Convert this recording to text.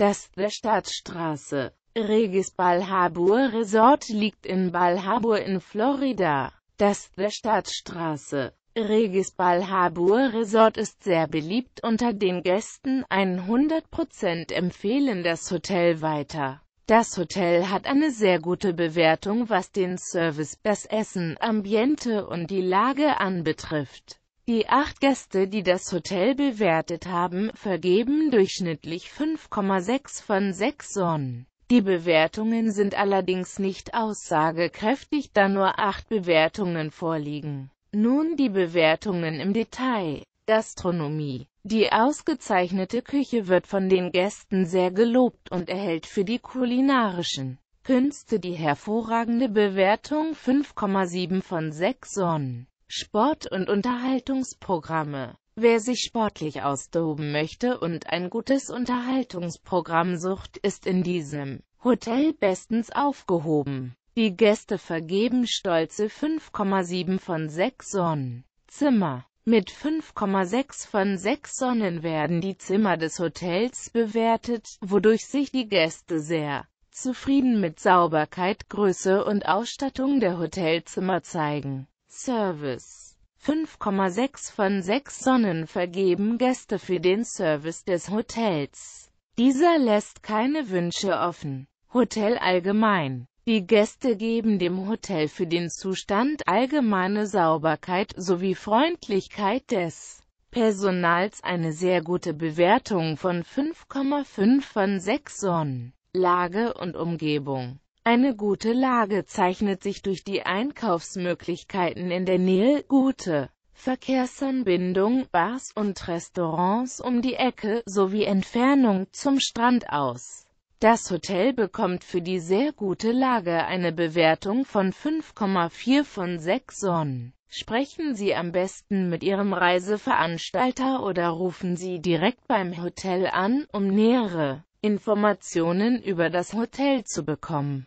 Das der Stadtstraße Regis Balhabur Resort liegt in Balhabur in Florida. Das der Stadtstraße Regis Balhabur Resort ist sehr beliebt unter den Gästen, 100% empfehlen das Hotel weiter. Das Hotel hat eine sehr gute Bewertung was den Service, das Essen, Ambiente und die Lage anbetrifft. Die acht Gäste, die das Hotel bewertet haben, vergeben durchschnittlich 5,6 von 6 Sonnen. Die Bewertungen sind allerdings nicht aussagekräftig, da nur acht Bewertungen vorliegen. Nun die Bewertungen im Detail. Gastronomie. Die ausgezeichnete Küche wird von den Gästen sehr gelobt und erhält für die kulinarischen Künste die hervorragende Bewertung 5,7 von 6 Sonnen. Sport- und Unterhaltungsprogramme Wer sich sportlich austoben möchte und ein gutes Unterhaltungsprogramm sucht, ist in diesem Hotel bestens aufgehoben. Die Gäste vergeben stolze 5,7 von 6 Sonnen. Zimmer. Mit 5,6 von 6 Sonnen werden die Zimmer des Hotels bewertet, wodurch sich die Gäste sehr zufrieden mit Sauberkeit, Größe und Ausstattung der Hotelzimmer zeigen. Service 5,6 von 6 Sonnen vergeben Gäste für den Service des Hotels. Dieser lässt keine Wünsche offen. Hotel allgemein. Die Gäste geben dem Hotel für den Zustand allgemeine Sauberkeit sowie Freundlichkeit des Personals eine sehr gute Bewertung von 5,5 von 6 Sonnen. Lage und Umgebung eine gute Lage zeichnet sich durch die Einkaufsmöglichkeiten in der Nähe, gute Verkehrsanbindung, Bars und Restaurants um die Ecke sowie Entfernung zum Strand aus. Das Hotel bekommt für die sehr gute Lage eine Bewertung von 5,4 von 6 Sonnen. Sprechen Sie am besten mit Ihrem Reiseveranstalter oder rufen Sie direkt beim Hotel an, um nähere Informationen über das Hotel zu bekommen.